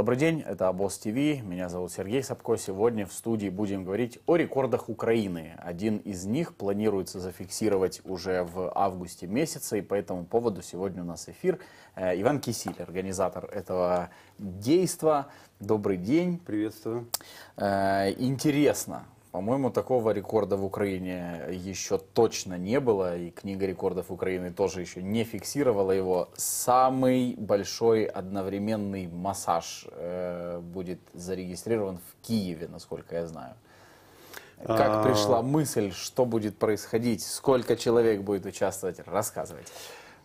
Добрый день, это Абос ТВ, меня зовут Сергей Сапко. Сегодня в студии будем говорить о рекордах Украины. Один из них планируется зафиксировать уже в августе месяце, и по этому поводу сегодня у нас эфир. Э, Иван Кисель, организатор этого действа. Добрый день. Приветствую. Э, интересно, по-моему, такого рекорда в Украине еще точно не было, и книга рекордов Украины тоже еще не фиксировала его. Самый большой одновременный массаж э, будет зарегистрирован в Киеве, насколько я знаю. Как а. пришла мысль, что будет происходить, сколько человек будет участвовать, рассказывайте.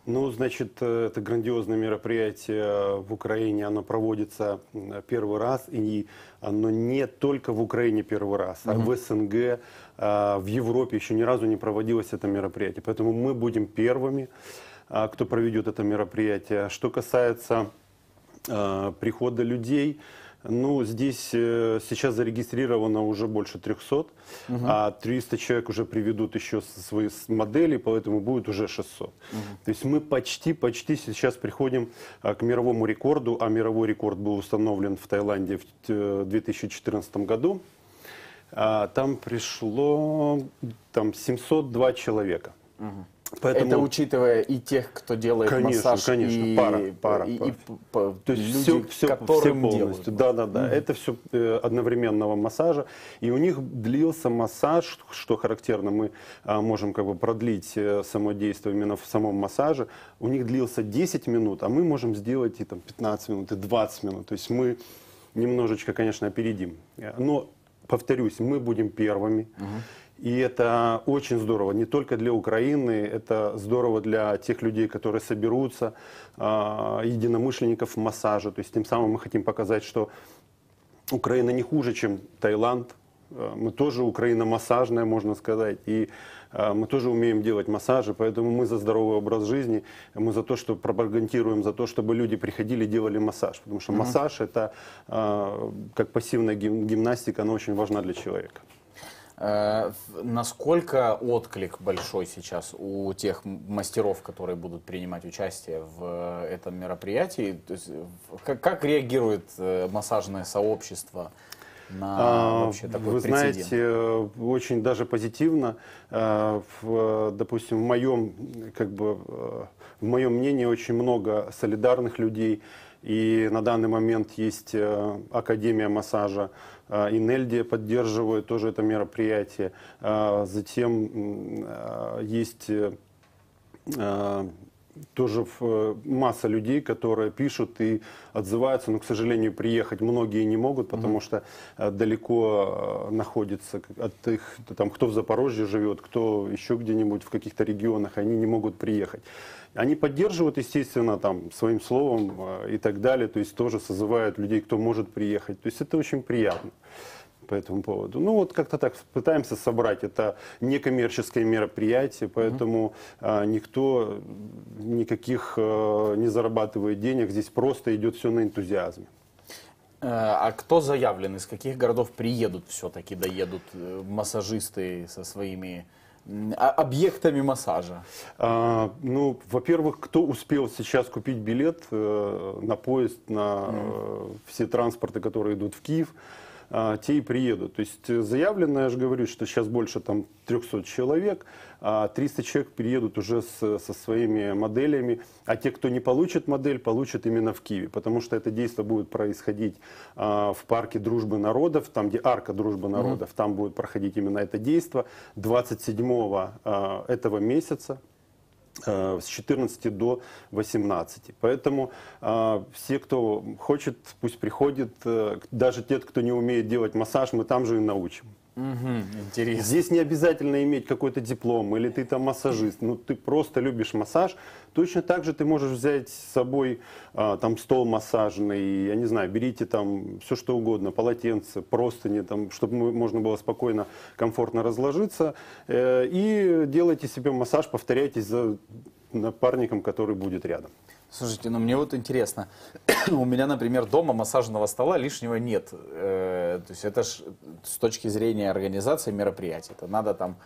Ну, значит, э, это грандиозное мероприятие в Украине, оно проводится первый раз, и оно не только в Украине первый раз, а в СНГ, э, в Европе еще ни разу не проводилось это мероприятие. Поэтому мы будем первыми, а, кто проведет это мероприятие. Что касается э, прихода людей, ну, здесь э, сейчас зарегистрировано уже больше 300, угу. а 300 человек уже приведут еще свои модели, поэтому будет уже 600. Угу. То есть мы почти, почти сейчас приходим э, к мировому рекорду, а мировой рекорд был установлен в Таиланде в э, 2014 году. А, там пришло там, 702 человека. Угу. Поэтому... Это учитывая и тех, кто делает конечно, массаж, конечно, и пара, пара, и, пара. И, то есть люди, все, все, все полностью. Делают. Да, да, да. Mm-hmm. Это все э, одновременного массажа, и у них длился массаж, что характерно, мы э, можем как бы продлить э, само действие именно в самом массаже. У них длился 10 минут, а мы можем сделать и там 15 минут, и 20 минут. То есть мы немножечко, конечно, опередим, э, но повторюсь, мы будем первыми. Mm-hmm и это очень здорово, не только для Украины, это здорово для тех людей, которые соберутся, а, единомышленников в массаже. То есть тем самым мы хотим показать, что Украина не хуже, чем Таиланд. А, мы тоже Украина массажная, можно сказать, и а, мы тоже умеем делать массажи, поэтому мы за здоровый образ жизни, мы за то, что пропагандируем, за то, чтобы люди приходили и делали массаж, потому что массаж это как пассивная гимнастика, она очень важна для человека. Э, насколько отклик большой сейчас у тех мастеров, которые будут принимать участие в э, этом мероприятии? То есть, как, как реагирует э, массажное сообщество? на а, вообще такой Вы прецедент? знаете, очень даже позитивно. В, допустим, в моем, как бы, в моем мнении очень много солидарных людей, и на данный момент есть э, Академия массажа, э, Инельдия поддерживает тоже это мероприятие. Э, затем есть тоже э, масса людей, которые пишут и отзываются, но, к сожалению, приехать многие не могут, потому mm-hmm. что э, далеко э, находится от их, там, кто в Запорожье живет, кто еще где-нибудь в каких-то регионах, они не могут приехать. Они поддерживают, естественно, там, своим словом и так далее, то есть тоже созывают людей, кто может приехать. То есть это очень приятно по этому поводу. Ну вот как-то так пытаемся собрать. Это некоммерческое мероприятие, поэтому mm никто никаких э, не зарабатывает денег. Здесь просто идет все на энтузиазме. Э, а кто заявлен? Из каких городов приедут все-таки, доедут э, массажисты со своими а, объектами массажа? А, ну, во-первых, кто успел сейчас купить билет на поезд, на mm. все транспорты, которые идут в Киев, а, те и приедут. То есть э, заявлено, я же говорю, что сейчас больше там 300 человек, а 300 человек приедут уже с, со своими моделями, а те, кто не получит модель, получат именно в Киеве, потому что это действие будет происходить а, в парке Дружбы народов, там где арка Дружбы народов, mm-hmm. там будет проходить именно это действие 27 а, этого месяца, Э, с 14 до 18. Поэтому э, все, кто хочет, пусть приходит, э, даже те, кто не умеет делать массаж, мы там же и научим интересно. Здесь не обязательно иметь какой-то диплом, или ты там массажист, но ну, ты просто любишь массаж. Точно так же ты можешь взять с собой а, там стол массажный, я не знаю, берите там все что угодно, полотенце, простыни, там, чтобы можно было спокойно, комфортно разложиться. Э, и делайте себе массаж, повторяйтесь за напарником, который будет рядом. Слушайте, ну мне вот интересно, у меня, например, дома массажного стола лишнего нет. Э, то есть это ж, с точки зрения организации мероприятий, это надо там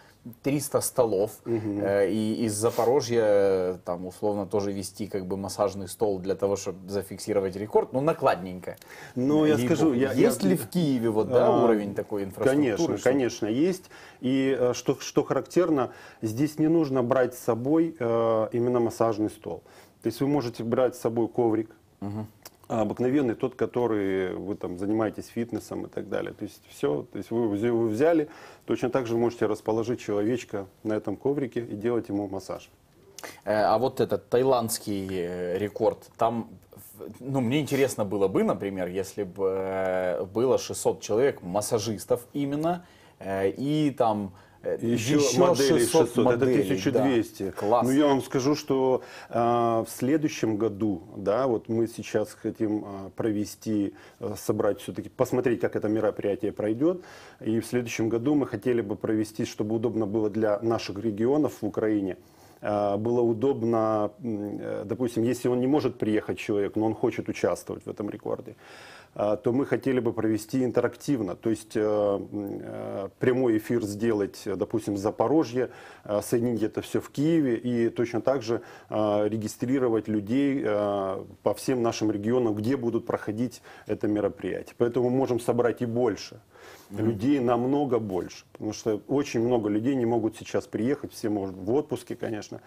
300 столов, угу. э, и из Запорожья э, там условно тоже вести как бы массажный стол для того, чтобы зафиксировать рекорд, ну накладненько. Ну я Либо, скажу, я, есть я... ли в Киеве вот да, а, уровень такой инфраструктуры? Конечно, конечно есть, и э, что что характерно, здесь не нужно брать с собой э, именно массажный стол, то есть вы можете брать с собой коврик. Угу а обыкновенный тот, который вы там занимаетесь фитнесом и так далее. То есть все, то есть вы, вы взяли, точно так же можете расположить человечка на этом коврике и делать ему массаж. Э, а вот этот таиландский э, рекорд, там, ну, мне интересно было бы, например, если бы э, было 600 человек, массажистов именно, и там еще, э, еще моделей 600, 600 моделей, это 1200. Да. Класс. Но ну, я вам скажу, что э, в следующем году, да, вот мы сейчас хотим э, провести, э, собрать все-таки, посмотреть, как это мероприятие пройдет. И в следующем году мы хотели бы провести, чтобы удобно было для наших регионов в Украине а, было удобно, э, допустим, если он не может приехать человек, но он хочет участвовать в этом рекорде, а, то мы хотели бы провести интерактивно, то есть э, э, прямой эфир сделать, э, допустим, с Запорожья, соединить это все в Киеве и точно так же регистрировать людей по всем нашим регионам, где будут проходить это мероприятие. Поэтому мы можем собрать и больше. Людей намного больше, потому что очень много людей не могут сейчас приехать, все, может, в отпуске, конечно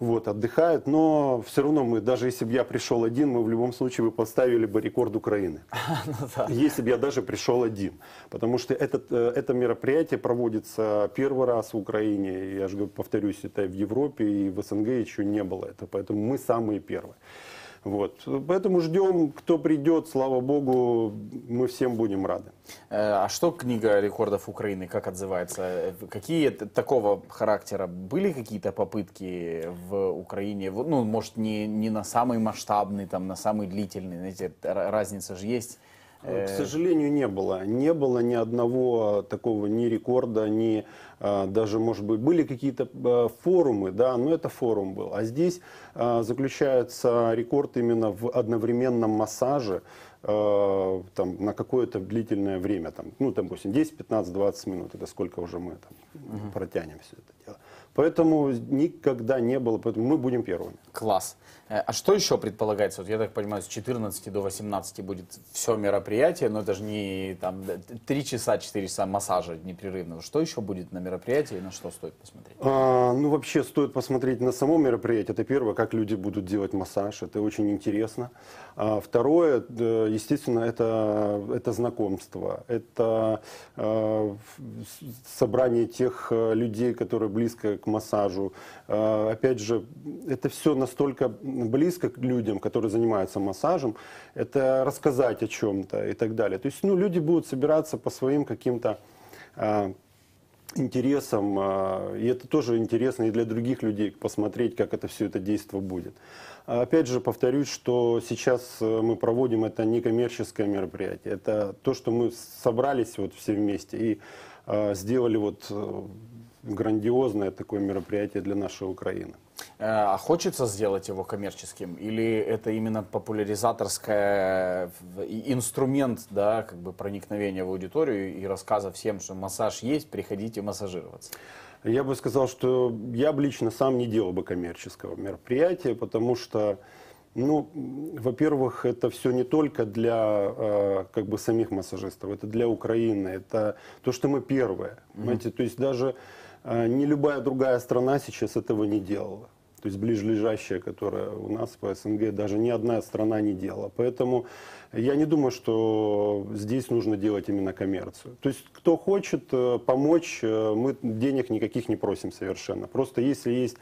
вот, отдыхают, но все равно мы, даже если бы я пришел один, мы в любом случае бы поставили бы рекорд Украины. Ну если бы я даже пришел один. Потому что этот, э, это мероприятие проводится первый раз в Украине, я же повторюсь, это в Европе и в СНГ еще не было это, поэтому мы самые первые. Вот. Поэтому ждем, кто придет, слава богу, мы всем будем рады. Э, а что книга рекордов Украины, как отзывается? Э, какие такого характера были какие-то попытки в Украине? Ну, может, не, не на самый масштабный, там, на самый длительный, знаете, разница же есть. Э, К сожалению, не было. Не было ни одного такого ни рекорда, ни а, даже, может быть, были какие-то а, форумы, да, но это форум был. А здесь а, заключается рекорд именно в одновременном массаже там, на какое-то длительное время, там, ну, допустим, 10, 15, 20 минут, это сколько уже мы там, угу. протянем все это дело. Поэтому никогда не было, поэтому мы будем первыми. Класс. Э, а что еще предполагается? Вот я так понимаю, с 14 до 18 будет все мероприятие, но это же не там 3 часа, 4 часа массажа непрерывного. Что еще будет на мероприятии и на что стоит посмотреть? А, ну, вообще стоит посмотреть на само мероприятие. Это первое, как люди будут делать массаж. Это очень интересно. А второе, естественно, это, это знакомство. Это а, собрание тех э, людей, которые близко к массажу. А, опять же, это все настолько близко к людям, которые занимаются массажем. Это рассказать о чем-то и так далее. То есть ну, люди будут собираться по своим каким-то а, интересам, а, и это тоже интересно и для других людей, посмотреть, как это все это действие будет. Опять же, повторюсь, что сейчас э, мы проводим это некоммерческое мероприятие, это то, что мы собрались вот все вместе и сделали вот э, грандиозное такое мероприятие для нашей Украины. Э, а хочется сделать его коммерческим? Или это именно популяризаторская инструмент да, как бы проникновения в аудиторию и рассказа всем, что массаж есть, приходите массажироваться? Я бы сказал, что я бы лично сам не делал бы коммерческого мероприятия, потому что ну, во-первых, это все не только для э, как бы самих массажистов, это для Украины, это то, что мы первые. Mm-hmm. Понимаете, то есть даже а, не любая другая страна сейчас этого не делала. То есть ближележащая, которая у нас по СНГ, даже ни одна страна не делала. Поэтому я не думаю, что здесь нужно делать именно коммерцию. То есть кто хочет э, помочь, э, мы денег никаких не просим совершенно. Просто если есть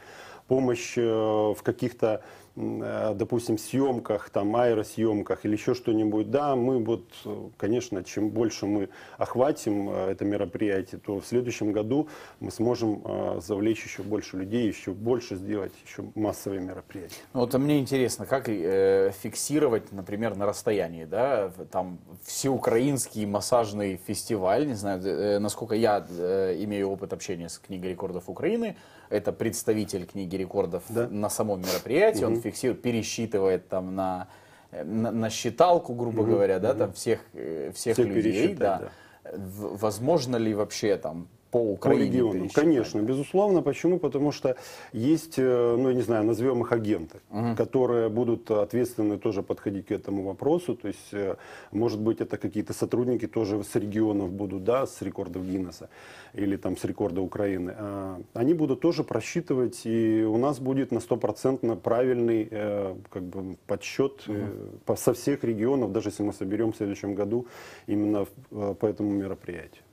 помощь э, в каких-то Э, допустим, съемках, там, аэросъемках или еще что-нибудь, да, мы вот, э, конечно, чем больше мы охватим э, это мероприятие, то в следующем году мы сможем завлечь еще больше людей, еще больше сделать еще массовые мероприятия. Ну, вот мне интересно, как фиксировать, например, на расстоянии, да, там всеукраинский массажный фестиваль, не знаю, насколько я имею опыт общения с Книгой рекордов Украины, это представитель Книги рекордов да? на самом мероприятии, угу. он фиксирует, пересчитывает там на, э, на, на считалку, грубо угу, говоря, да, угу. там всех, э, всех Все людей, да. да. Возможно ли вообще там по Украине. По регионам, конечно, безусловно. Почему? Потому что есть, э, ну, я не знаю, назовем их агенты, угу. которые будут ответственно тоже подходить к этому вопросу. То есть, э, может быть, это какие-то сотрудники тоже с регионов будут, да, с рекордов Гиннесса или там с рекорда Украины. А, они будут тоже просчитывать, и у нас будет на стопроцентно правильный э, как бы, подсчет угу. со всех регионов, даже если мы соберем в следующем году именно по этому мероприятию.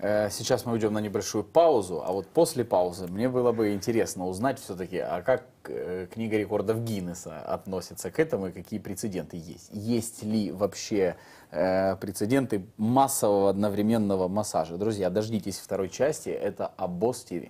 Э, сейчас мы уйдем на небольшую паузу, а вот после паузы мне было бы интересно узнать все-таки, а как э, книга рекордов Гиннеса относится к этому и какие прецеденты есть. Есть ли вообще э, прецеденты массового одновременного массажа? Друзья, дождитесь второй части, это об ТВ.